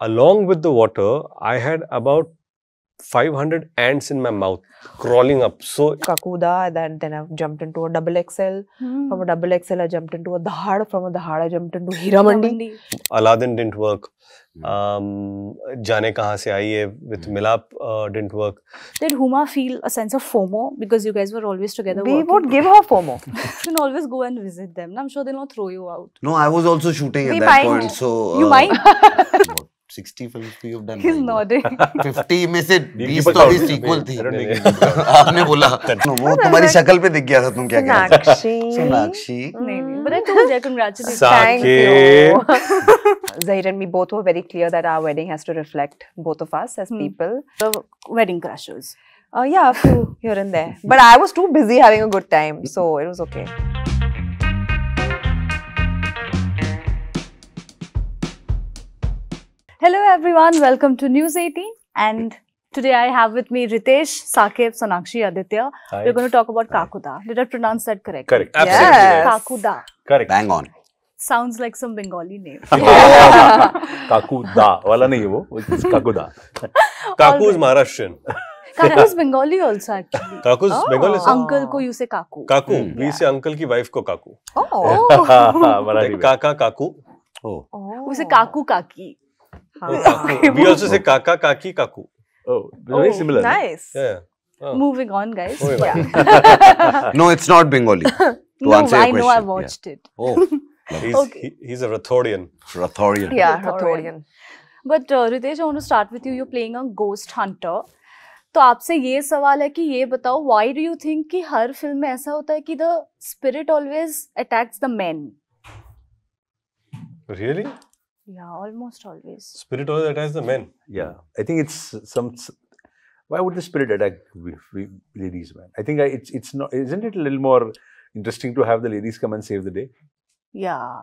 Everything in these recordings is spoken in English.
along with the water, I had about 500 ants in my mouth crawling up. So Kakuda, then then I jumped into a double XL. Hmm. From a double XL, I jumped into a Dhad. From a Dhad, I jumped into Hiramandi. Aladdin didn't work. Hmm. Um, Jaane Kahan Se Aayi with hmm. Milap uh, didn't work. Did Huma feel a sense of FOMO because you guys were always together? We working. would give her FOMO. you can always go and visit them. I'm sure they'll not throw you out. No, I was also shooting we at that point. So uh, you might. 60 films भी you've done. He's nodding. 50 में से 20 तो अभी sequel थी. आपने बोला. वो तुम्हारी शक्ल पे दिख गया था तुम क्या कह रहे थे. सोनाक्षी. नहीं नहीं. But I told you, congratulations. Thank you. Zahir and me both were very clear that our wedding has to reflect both of us as people. The wedding crashers. Uh, yeah, a few here and there. But I was too busy having a good time, so it was okay. everyone, welcome to News 18 and today I have with me Ritesh, Sakib, Sonakshi, Aditya. Hi. We're going to talk about Kakuda. Did I pronounce that correctly? Correct. Absolutely. Yes. Kakuda. Correct. Bang on. Sounds like some Bengali name. Kakuda. Wala nahi wo. It's Kakuda. Kaku is Maharashtrian. Kaku is Bengali also actually Uncle is Bengali Kaku. Kaku. You say kaku kaku we say uncle की wife को काकू ओह काका काकू Oh. Use oh. oh. Kaku we also say kaka, kaki, kaku. Oh, very oh, similar. Nice. Yeah. Oh. Moving on, guys. Oh, yeah. yeah. no, it's not Bengali. To no, answer your I question. know. I watched yeah. it. Oh, he's, okay. he, he's a Rathorian. Rathorian. Yeah, Rathorian. But uh, Ritesh, I want to start with you. You're playing a ghost hunter. तो आपसे ये सवाल है कि ये बताओ why do you think कि हर film में ऐसा होता है कि the spirit always attacks the man really Yeah, almost always. Spirit always attacks the men. Yeah, I think it's some. Why would the spirit attack we, we, ladies, man? I think I, it's it's not. Isn't it a little more interesting to have the ladies come and save the day? Yeah.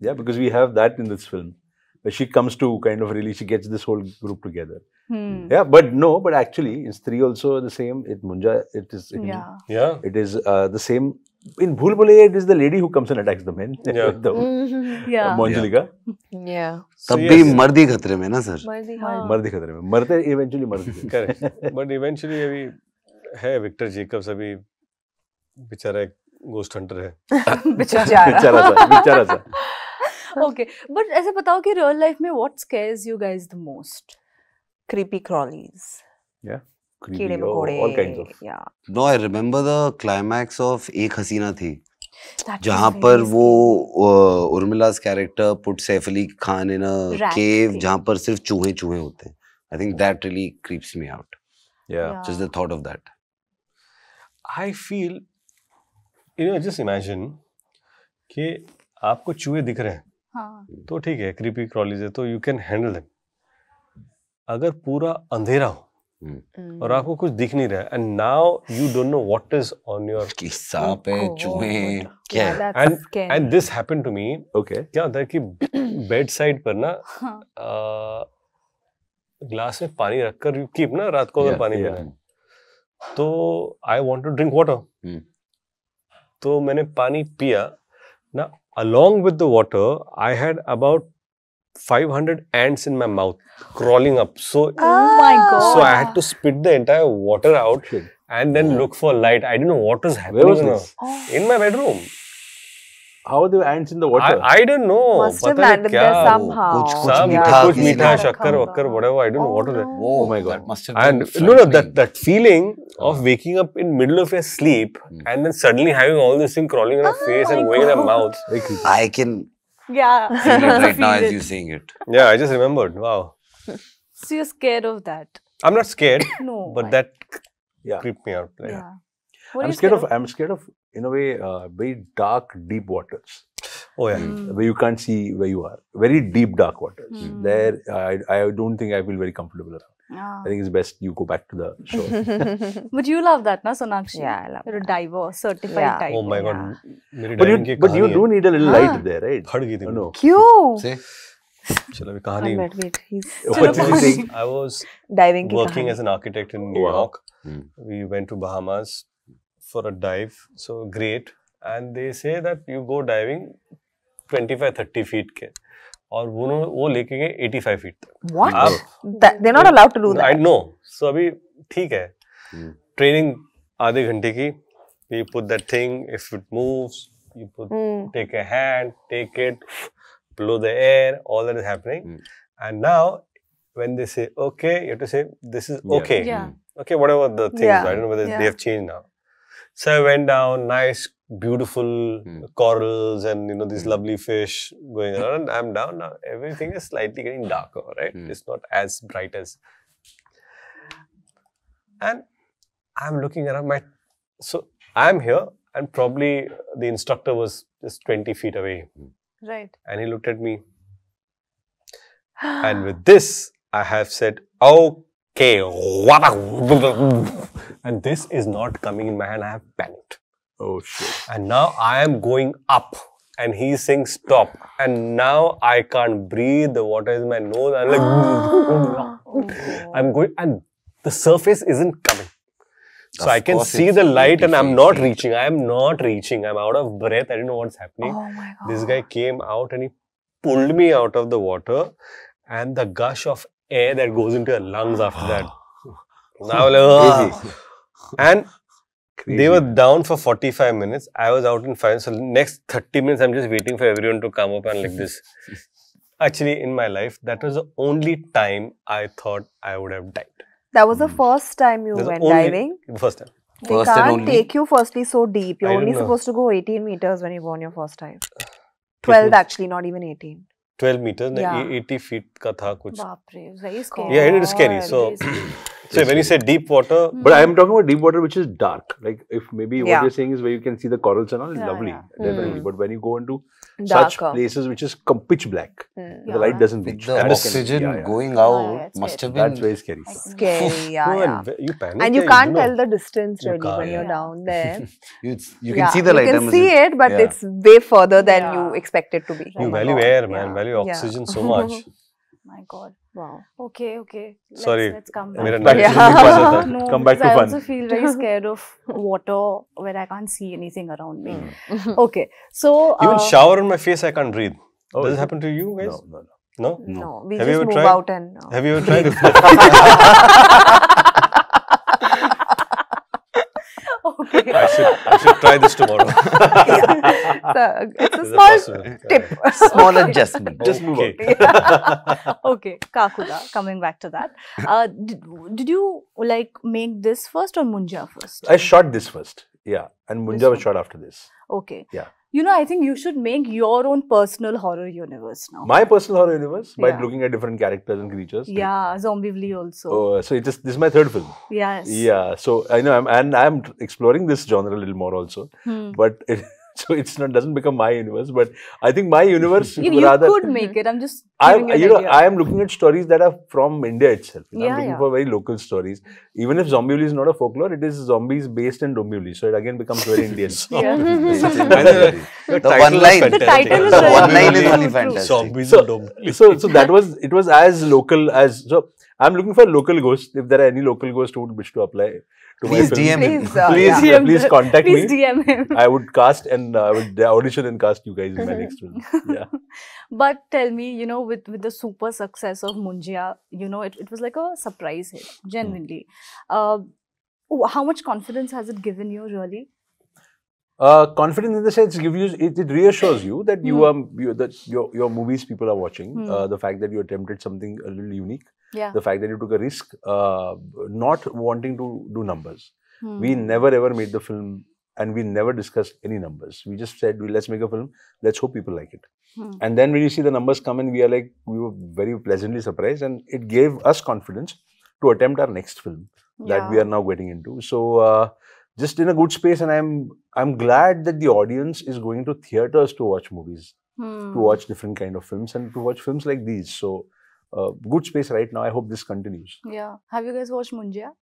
Yeah, because we have that in this film. Where she comes to kind of really, she gets this whole group together. Hmm. Yeah, but no, but actually, it's three also the same. It Munja, it is. It, yeah. Yeah. It is uh, the same in Bhul Bhulaiya, it is the lady who comes and attacks the men. Yeah. the, तो, mm-hmm. yeah. Manjalika. Yeah. तब भी मर्द ही खतरे में ना sir मर्द ही हाँ। हाँ। खतरे में मरते इवेंचुअली मर्द करेक्ट बट इवेंचुअली अभी है विक्टर जेकब्स अभी बेचारा एक गोस्ट हंटर है बेचारा बेचारा सा बेचारा सा ओके बट ऐसे बताओ कि रियल लाइफ में what scares you guys the most creepy crawlies या नो एक हसीना थी जहाँ पर वो अली खान पर सिर्फ चूहे चूहे होते ऑफ दैट इमेजिन कि आपको चूहे दिख रहे हैं हाँ। तो ठीक है क्रीपी क्रॉलीज है तो यू कैन हैंडल देम अगर पूरा अंधेरा हो हम्म। और आपको कुछ दिख नहीं रहा and now you don't know what is on your सांप है चूहे क्या and and this happened to me okay क्या होता है कि बेड साइड पर ना ग्लास हाँ। में पानी रखकर यू कीप ना रात को अगर पानी पीना तो I want to drink water तो मैंने पानी पिया ना along with the water I had about 500 ants in my mouth crawling up. So, oh my god! So I had to spit the entire water out and then look for light. I didn't know what was happening. Where was this? Oh. In my bedroom. How are the ants in the water? I, I don't know. Must Pata have landed there somehow. Kuch, kuch Some, meetha, kuch meetha, shakkar, wakkar, whatever. I don't know oh, what was it. Oh my god! That must have. And no, no, that that feeling of waking up in middle of your sleep mm. and then suddenly having all this thing crawling in your oh face and going in your mouth. I can yeah. right now as you seeing it. Yeah, I just remembered. Wow. So you're scared of that? I'm not scared. no. But that yeah. creeped me out. Like. Yeah. I'm scared, scared of, of, I'm scared of, in a way, uh, very dark, deep waters. Oh yeah. Mm. Where you can't see where you are. Very deep dark waters. Mm. There, I, I don't think I feel very comfortable around. Yeah. I think it's best you go back to the shore. but you love that, na Sonakshi? Yeah, I love You're that. a diver, certified yeah. diver. Oh my god. Yeah. But, you, but you do need a little light ah. there, right? Oh, no. Cute. See? चलो अभी कहानी wait wait he I was diving working as an architect York. New York hmm. We went to Bahamas for a dive. So great. And they say that you go diving 25 30 feet. के और वो वो लेके गए 85 feet तक आप they not allowed to do that I know so अभी ठीक है ट्रेनिंग hmm. आधे घंटे की you put that thing if it moves you put hmm. take a hand take it blow the air all that is happening hmm. and now when they say okay you have to say this is okay yeah. okay whatever the things yeah. i don't know they have changed now so i went down nice beautiful mm. corals and you know these mm. lovely fish going hmm. around and i'm down now everything is slightly getting darker right mm. it's not as bright as and i'm looking around my so i'm here and probably the instructor was just 20 feet away right and he looked at me and with this i have said okay and this is not coming in my hand i have panicked Oh shit. And now I am going up. And he's saying stop. And now I can't breathe. The water is in my nose. I'm like I'm going and the surface isn't coming. So of I can see the light and I'm not reaching. I am not reaching. I'm out of breath. I don't know what's happening. Oh my God. This guy came out and he pulled me out of the water and the gush of air that goes into your lungs after that. now, like, and Crazy. They were down for 45 minutes. I was out in five. So next 30 minutes, I'm just waiting for everyone to come up and like this. Actually, in my life, that was the only time I thought I would have died. That was the hmm. first time you That's went only, diving? First time. They first can't take you firstly so deep. You're I only supposed to go 18 meters when you go on your first dive. 12 actually, not even 18. 12 meters, yeah. 80 feet ka tha kuch. very scary. Yeah, it is scary. So, So when you say deep water, but I am hmm. talking about deep water which is dark. Like if maybe what you're saying is where you can see the corals and all, yeah, lovely, yeah. Mm. But when you go into Darker. such places which is pitch black, mm. the light doesn't reach. The oxygen going oh, out must have been. That's very scary. scary, yeah. You panic. And you can't tell the distance really when you're down there. you you can see the light. You can see it, but it's way further than you expect it to be. Oh you value air, man. Value oxygen so much. My God. Wow. Okay, okay. Let's, Sorry. Let's come back. no, come back to I fun. I also feel very scared of water where I can't see anything around me. Mm. okay. So uh, even shower on my face, I can't breathe. Oh, Does it happen to you guys? No, no, no. No? No. no. We have just you ever move tried? out and. Uh, have you ever tried? okay. I should, I should try this tomorrow. yeah a it's a small tip. small adjustment. Just move on. Okay, Kakuda, coming back to that. Uh, did, did you like make this first or Munja first? I shot this first. Yeah, and Munja was shot after this. Okay. Yeah. You know, I think you should make your own personal horror universe now. My personal horror universe by yeah. looking at different characters and creatures. Yeah, like, also. Oh, so it is this is my third film. Yes. Yeah, so I know, I'm, and I'm exploring this genre a little more also. Hmm. But it, so it's not doesn't become my universe but i think my universe you, you rather, could make it i'm just i'm you know idea. i am looking at stories that are from india itself you know, yeah, i'm looking yeah. for very local stories even if zombieville is not a folklore it is zombies based in dombivli so it again becomes very indian yeah. the, one line the title is one line is fantastic zombies so, so so that was it was as local as so i'm looking for local ghosts if there are any local ghosts who would wish to apply to please my film. DM please, uh, please, yeah. please contact please me. DM him. I would cast and uh, I would audition and cast you guys in my next film. Yeah. but tell me, you know, with, with the super success of Munjia, you know, it, it was like a surprise hit, hmm. genuinely. Mm. Uh, how much confidence has it given you, really? Uh, confidence in the sense give you it, it reassures you that you mm. are you, that your your movies people are watching. Mm. Uh, the fact that you attempted something a little unique. Yeah. The fact that you took a risk, uh, not wanting to do numbers. Mm. We never ever made the film, and we never discussed any numbers. We just said, well, let's make a film. Let's hope people like it. Hmm. And then when you see the numbers come in, we are like we were very pleasantly surprised, and it gave us confidence to attempt our next film yeah. that we are now getting into. So uh, just in a good space and i'm i'm glad that the audience is going to theaters to watch movies hmm. to watch different kind of films and to watch films like these so uh, good space right now i hope this continues yeah have you guys watched munjia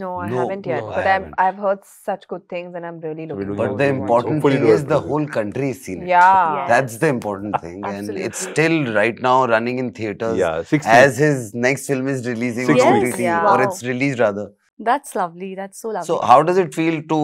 no, I no, haven't yet, no, but I have I've heard such good things, and I'm really looking. but the important thing is the whole country is seen it. Yeah, yes. that's the important thing, and it's still right now running in theaters. Yeah, as his next film is releasing on yeah. or it's released rather. That's lovely. That's so lovely. So, how does it feel to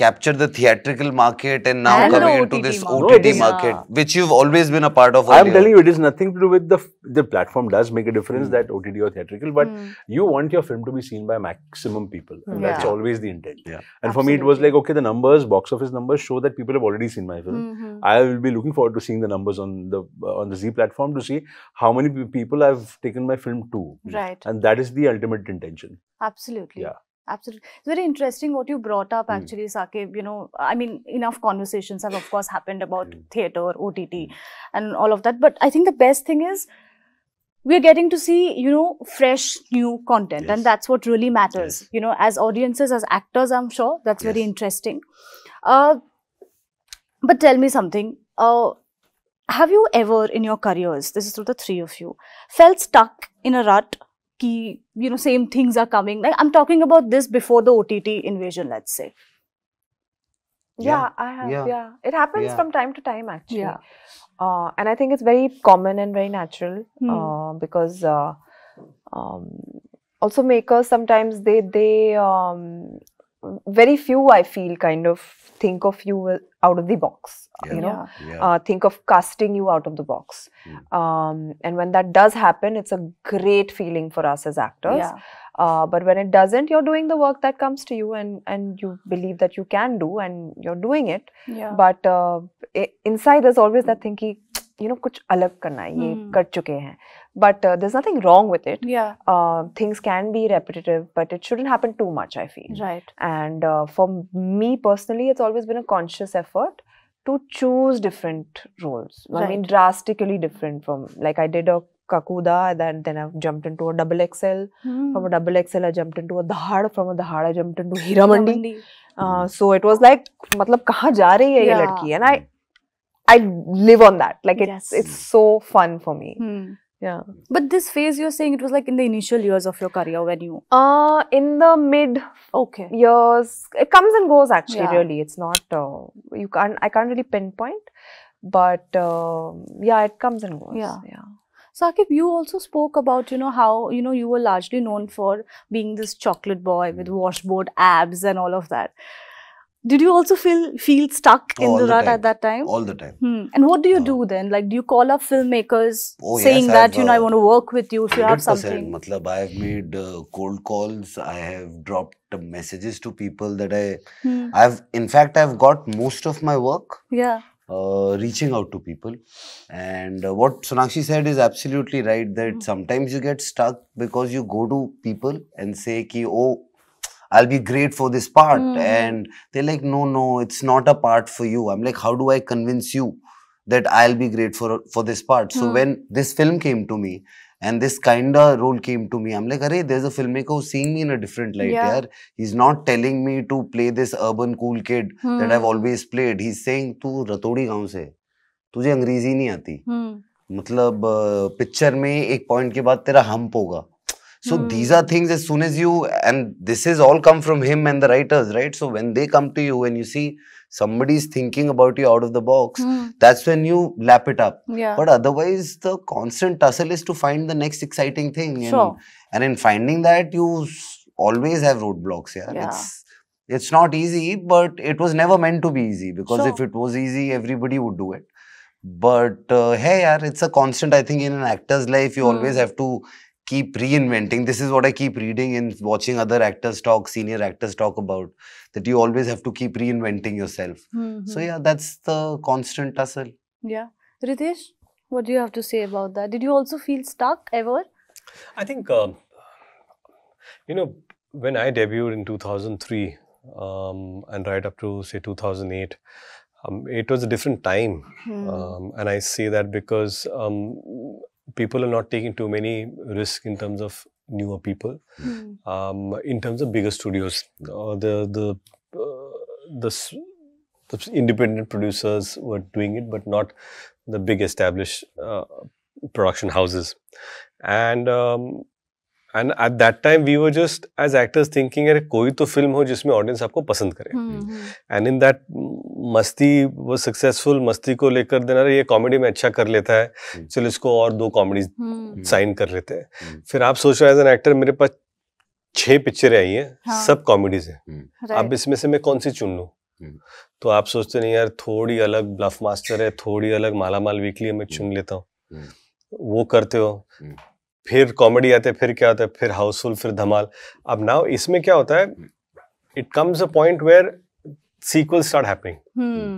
capture the theatrical market and now and coming into this market. OTT no, market, yeah. which you've always been a part of. I'm telling you, it is nothing to do with the the platform does make a difference mm. that OTT or theatrical, but mm. you want your film to be seen by maximum people, and yeah. that's always the intent. Yeah. And Absolutely. for me, it was like okay, the numbers, box office numbers show that people have already seen my film. Mm -hmm. I will be looking forward to seeing the numbers on the uh, on the Z platform to see how many people I've taken my film to. Right. And that is the ultimate intention. Absolutely. Yeah. Absolutely. It's very interesting what you brought up, hmm. actually, mm. Saqib. You know, I mean, enough conversations have, of course, happened about mm. theatre, OTT, hmm. and all of that. But I think the best thing is we're getting to see, you know, fresh, new content. Yes. And that's what really matters. Yes. You know, as audiences, as actors, I'm sure that's yes. very interesting. Uh, but tell me something. Uh, have you ever in your careers, this is through the three of you, felt stuck in a rut ki, you know, same things are coming. Like I'm talking about this before the OTT invasion, let's say. Yeah, yeah I have. Yeah. yeah. It happens yeah. from time to time, actually. Yeah. Uh, and I think it's very common and very natural hmm. uh, because uh, um, also makers sometimes they they um, very few i feel kind of think of you out of the box uh, yeah. you know yeah. uh, think of casting you out of the box mm. um, and when that does happen it's a great feeling for us as actors yeah. uh, but when it doesn't you're doing the work that comes to you and and you believe that you can do and you're doing it but uh, it, inside there's always that thinking you know कुछ अलग करना है ये कर चुके हैं but there is nothing wrong with it things can be repetitive but it shouldn't happen too much I feel right and for me personally it's always been a conscious effort to choose different roles. Right. I mean, drastically different from like I did a Kakuda, then then I've jumped into a double XL. Hmm. From a double XL, I jumped into a Dhad. From a Dhad, I jumped into Hiramandi. Hiramandi. Uh, so it was like, मतलब कहाँ जा रही है ये लड़की? And I I live on that. Like it's yes. it's so fun for me. Hmm. Yeah. But this phase you're saying it was like in the initial years of your career when you uh in the mid okay years it comes and goes actually yeah. really it's not uh, you can't I can't really pinpoint but uh, yeah it comes and goes yeah yeah Sakib, you also spoke about, you know, how, you know, you were largely known for being this chocolate boy with hmm. washboard abs and all of that. Did you also feel feel stuck in the, the rut time. at that time? All the time. Hmm. And what do you uh, do then? Like, do you call up filmmakers oh, saying yes, that you know I uh, want to work with you if you have something? Matlab, I have made uh, cold calls. I have dropped messages to people that I, hmm. I've in fact I've got most of my work. Yeah. Uh, reaching out to people. And uh, what Sonakshi said is absolutely right that -hmm. sometimes you get stuck because you go to people and say, ki, oh, I'll be great for this part. Mm. And they're like, no, no, it's not a part for you. I'm like, how do I convince you that I'll be great for, for this part? So mm. when this film came to me, and this kind of role came to me. I'm like, hey, there's a filmmaker who's seeing me in a different light. Yeah. He's not telling me to play this urban cool kid that hmm. I've always played. He's saying, तू रतोड़ी गांव से तुझे अंग्रेजी nahi aati. hmm. मतलब picture में एक point के बाद तेरा हम्प होगा so hmm. these are things as soon as you, and this is all come from him and the writers, right? So when they come to you and you see somebody's thinking about you out of the box, hmm. that's when you lap it up. Yeah. But otherwise, the constant tussle is to find the next exciting thing. And, sure. and in finding that, you always have roadblocks. Yeah. yeah. It's, it's not easy, but it was never meant to be easy because sure. if it was easy, everybody would do it. But uh, hey, yaar, it's a constant. I think in an actor's life, you hmm. always have to keep reinventing. This is what I keep reading and watching other actors talk, senior actors talk about that you always have to keep reinventing yourself. Mm-hmm. So, yeah, that's the constant tussle. Yeah. Ritesh, what do you have to say about that? Did you also feel stuck ever? I think, uh, you know, when I debuted in 2003 um, and right up to, say, 2008, um, it was a different time. Mm. Um, and I say that because um, people are not taking too many risks in terms of newer people. Mm. Um, in terms of bigger studios, uh, the the uh, the the independent producers were doing it, but not the big established uh, production houses. And um, and at that time we were just as actors thinking अरे कोई तो film हो जिसमें audience आपको पसंद करे and in that मस्ती वो सक्सेसफुल मस्ती को लेकर देना ये कॉमेडी में अच्छा कर लेता है हम्म। चलो इसको और दो कॉमेडी हम्म। साइन कर लेते हैं हम्म। फिर आप सोच रहे एज एन एक्टर मेरे पास छह पिक्चरें आई हैं हाँ। सब कॉमेडीज हैं अब इसमें से मैं कौन सी चुन लूँ तो आप सोचते नहीं यार थोड़ी अलग ब्लफ मास्टर है थोड़ी अलग माला माल वीकली मैं चुन लेता हूँ वो करते हो फिर कॉमेडी आते फिर क्या होता है फिर हाउसफुल फिर धमाल अब नाउ इसमें क्या होता है it comes a point where sequels start happening hmm.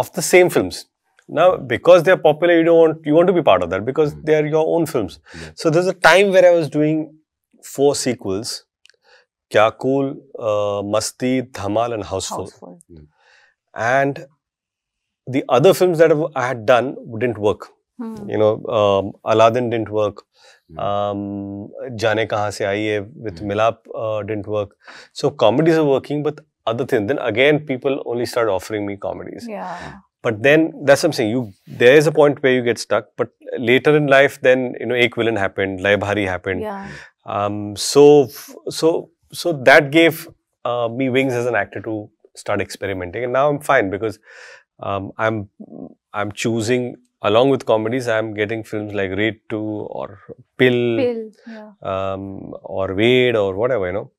of the same films. Now, because they are popular, you don't want you want to be part of that because hmm. they are your own films. Yeah. So there's a time where I was doing four sequels: Kya Cool, uh, Masti, Dhamal, and Houseful. Houseful. Hmm. And the other films that I had done didn't work. Hmm. You know, um, Aladdin didn't work. Hmm. Um, Jaane Kahan Se Aaiye with hmm. Milap uh, didn't work. So comedies are working, but other things. then again people only start offering me comedies. Yeah. But then that's what I'm saying. You there is a point where you get stuck. But later in life, then you know, Ek Villain happened, Laibhari happened. Yeah. Um, so so so that gave uh, me wings as an actor to start experimenting, and now I'm fine because um, I'm I'm choosing along with comedies, I'm getting films like Raid 2 or Pill, Pill yeah. um, or Wade or whatever, you know.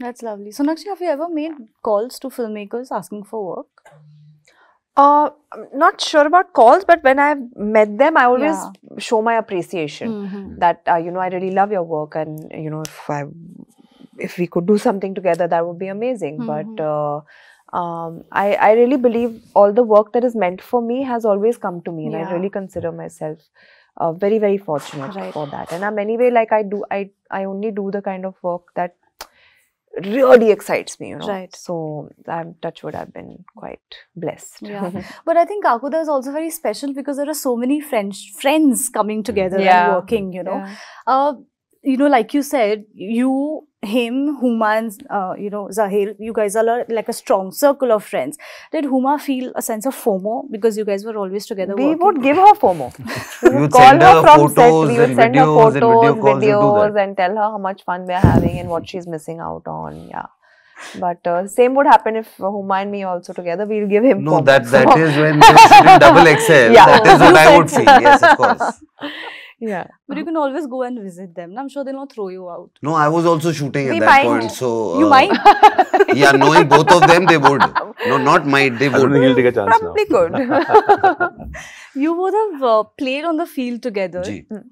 That's lovely. So, Nakshi, have you ever made calls to filmmakers asking for work? Uh, I'm not sure about calls, but when I've met them, I always yeah. show my appreciation mm -hmm. that, uh, you know, I really love your work and, you know, if I, if we could do something together, that would be amazing. Mm -hmm. But, uh, um, I, I really believe all the work that is meant for me has always come to me and yeah. I really consider myself uh, very very fortunate right. for that and I'm anyway like I do I I only do the kind of work that really excites me you know right so i'm touchwood i've been quite blessed yeah but i think kakuda is also very special because there are so many friends friends coming together yeah. and working you know yeah. uh, you know like you said you him, Huma and, uh, you know, Zahil, you guys are like a strong circle of friends. Did Huma feel a sense of FOMO because you guys were always together We working? would give her FOMO. we would, call her, from set. We would send her photos, and video videos and, and tell her how much fun we are having and what she's missing out on. Yeah. But uh, same would happen if Huma and me also together. We'll give him. No, FOMO. that that is when double XL. Yeah. That is what I would feel. Yes, of course. Yeah. But you can always go and visit them. I'm sure they'll not throw you out. No, I was also shooting at that point. So uh, you might. yeah, knowing both of them, they would. No, not might. They would. He'll take a chance Probably now. could. you would have uh, played on the field together,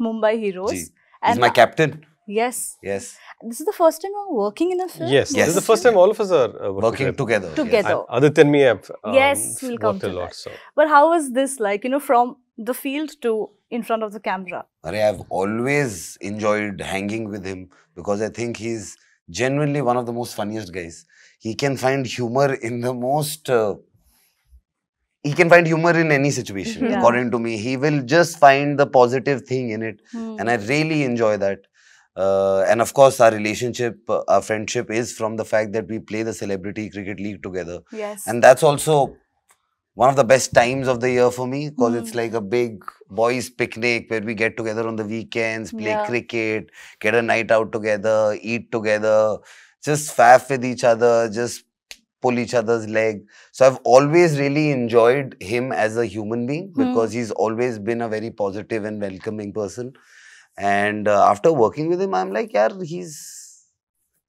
Mumbai Heroes. And He's my captain. Yes. Yes. This is the first time we are working in a film? Yes. yes. This is the first time all of us are uh, working, working, together. Together. Yes. Other than me, I've um, yes, we'll come to a lot. So. But how was this like, you know, from the field to in front of the camera? I've always enjoyed hanging with him because I think he's genuinely one of the most funniest guys. He can find humor in the most. Uh, he can find humor in any situation, yeah. according to me. He will just find the positive thing in it. Hmm. And I really enjoy that. Uh, and of course, our relationship, uh, our friendship is from the fact that we play the Celebrity Cricket League together. Yes. And that's also one of the best times of the year for me because mm. it's hmm. like a big boys picnic where we get together on the weekends, play yeah. cricket, get a night out together, eat together, just faff with each other, just pull each other's leg. So I've always really enjoyed him as a human being hmm. because he's always been a very positive and welcoming person. And uh, after working with him, I'm like, yeah, he's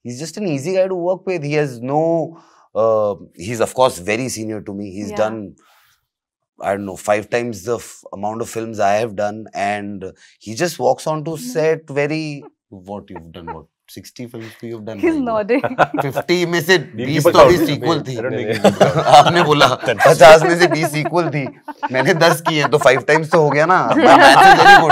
he's just an easy guy to work with. He has no um, he's of course very senior to me. He's yeah. done I don't know five times the amount of films I have done, and he just walks onto mm-hmm. set very what you've done what 60 films भी you have done he is nodding 50 में से 20 तो अभी sequel थी आपने बोला 50 में से 20 सीक्वल थी मैंने 10 की है तो 5 टाइम्स तो हो गया ना very good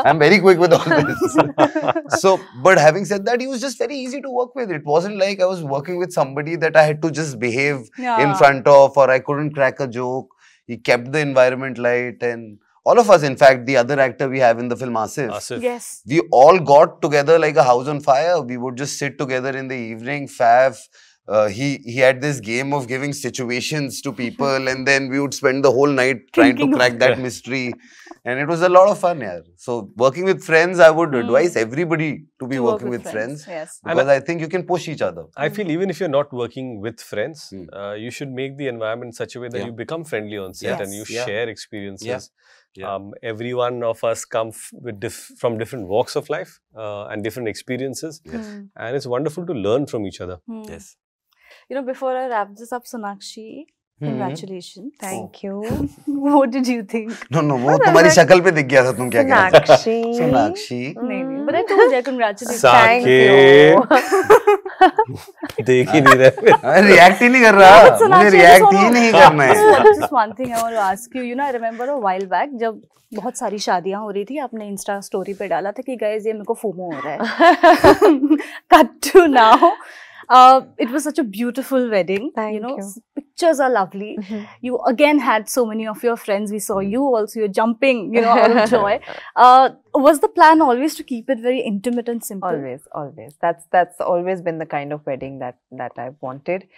I am very quick with all this so but having said that he was just very easy to work with it wasn't like I was working with somebody that i had to just behave yeah. in front of or i couldn't crack a joke he kept the environment light and all of us, in fact, the other actor we have in the film, Asif. Asif. Yes. We all got together like a house on fire. We would just sit together in the evening, fav. Uh, he he had this game of giving situations to people, and then we would spend the whole night trying Thinking to crack that yeah. mystery, and it was a lot of fun, yeah. So working with friends, I would mm. advise everybody to be to working work with, with friends, friends, yes. because I, I, think you can push each other. I feel even if you're not working with friends, mm. uh, you should make the environment such a way that yeah. you become friendly on set yes. and you share experiences. Yeah. Um, every one of us come f- diff- from different walks of life uh, and different experiences. Yes. Mm. And it's wonderful to learn from each other. Mm. Yes. You know, before I wrap this up, Sonakshi, congratulation thank you did you think no no वो तुम्हारी शक्ल पे दिख गया था तुम क्या कह रहे हो सुनाक्षी सुनाक्षी नहीं नहीं hmm. रहा रिएक्ट कर रहा मुझे रिएक्ट ही करना है वन थिंग जब बहुत सारी शादियां हो रही थी आपने इंस्टा स्टोरी पे डाला था कि ये मेरे को फोमो हो रहा है cut to now it was such a beautiful wedding you know pictures are lovely. Mm-hmm. You again had so many of your friends. We saw mm-hmm. you also. You're jumping, you know, out of joy. Uh, was the plan always to keep it very intimate and simple? Always, always. That's that's always been the kind of wedding that that I wanted,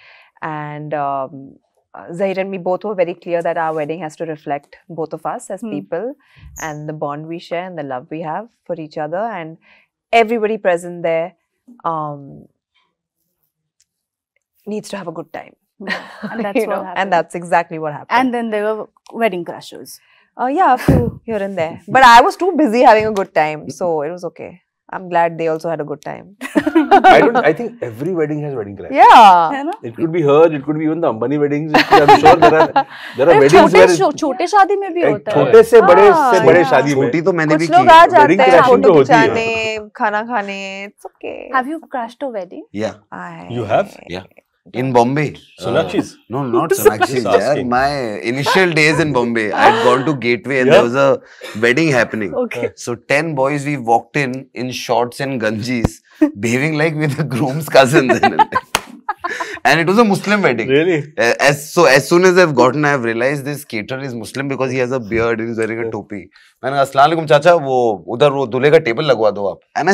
and. Um, uh, Zahir and me both were very clear that our wedding has to reflect both of us as mm. people and the bond we share and the love we have for each other and everybody present there um, needs to have a good time. And that's you know, And that's exactly what happened. And then there were wedding crashes. Oh uh, yeah, a few here and there. But I was too busy having a good time, so it was okay. I'm glad they also had a good time. I don't. I think every wedding has wedding crashes. Yeah. It could be hers. It could be even the Ambani weddings. I'm sure there are there are weddings छोटे where छोटे शादी में भी होता है. छोटे से बड़े से बड़े शादी में. छोटी तो मैंने भी की. कुछ लोग आ जाते हैं फोटो खिंचाने, खाना खाने. It's okay. Have you crashed a wedding? Yeah. I. You have? Yeah in Bombay. Sonakshis? Uh, oh. no, not Sonakshis. Yeah, my initial days in Bombay, I had gone to Gateway and yeah. there was a wedding happening. Okay. So, 10 boys, we walked in in shorts and ganjis, behaving like we're the groom's cousins. and it was a Muslim wedding. Really? As so, as soon as I've gotten, I've realized this caterer is Muslim because he has a beard and he's wearing a topi. And I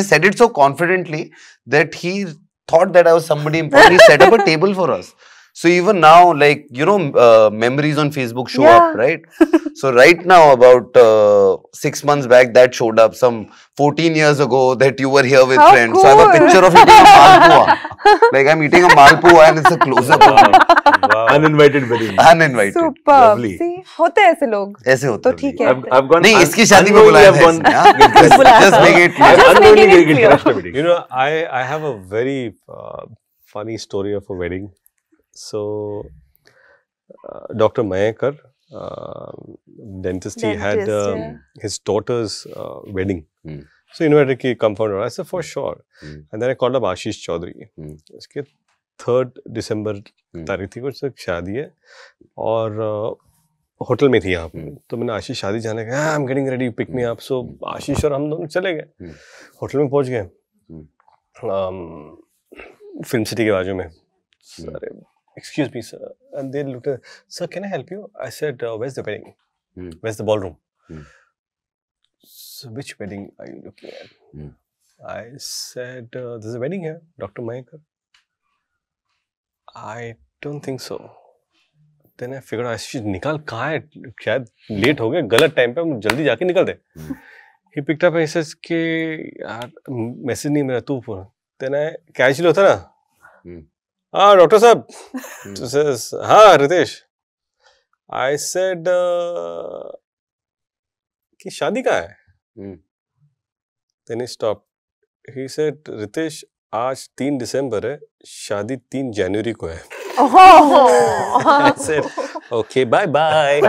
said it so confidently that he thought that I was somebody important. He set up a table for us. So even now, like, you know, uh, memories on Facebook show yeah. up, right? so right now, about uh, six months back, that showed up. Some 14 years ago that you were here with How friends. Cool. So I have a picture of eating a malpua. like I'm eating a malpua and it's a close-up. Wow. wow. Uninvited wedding. Uninvited. Super. Lovely. See, होते ऐसे लोग. ऐसे होते हैं. तो ठीक है. I've gone. नहीं इसकी शादी में बुलाया Just make it clear. Just make it clear. You know, I I have a very uh, funny story of a wedding. So doctor मयकर dentist had his daughter's wedding so invited की confirm हो रहा for sure and then call अब आशीष चौधरी इसके third दिसंबर तारीख थी कुछ शादी है और uh, होटल में थी यहाँ hmm. तो मैंने आशीष शादी जाने का I am getting ready pick me up so आशीष और हम दोनों चले गए hmm. होटल में पहुँच गए hmm. फिल्म सिटी के बाजू में सारे excuse me, sir. And they looked at, sir, can I help you? I said, uh, where's the wedding? Mm. Where's the ballroom? Mm. So which wedding are you looking at? Mm. I said, uh, there's a wedding here, Dr. mayankar I don't think so. Then I figured out, I निकाल कहाँ है शायद late हो गया गलत time पे हम जल्दी जाके निकल दे ही पिक्ड अप मैसेज के यार मैसेज नहीं मेरा तू फोन देन आई कैजुअल होता ना हाँ डॉक्टर साहब हम्म। तो हाँ रितेश आई सेड uh, कि शादी का है स्टॉप ही सेड रितेश आज तीन दिसंबर है शादी तीन जनवरी को है ओके बाय बाय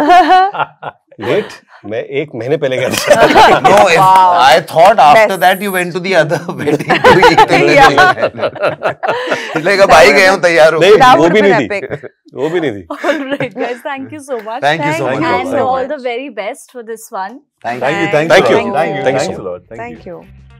लेट मैं एक महीने पहले गया था नो तो I thought after that you went to the other wedding to eat like अब आई गया हूं तैयार हूं नहीं वो भी नहीं थी वो भी नहीं थी alright guys thank you so much thank you so much and all the very best for this one thank you thank you thank you thank you thank you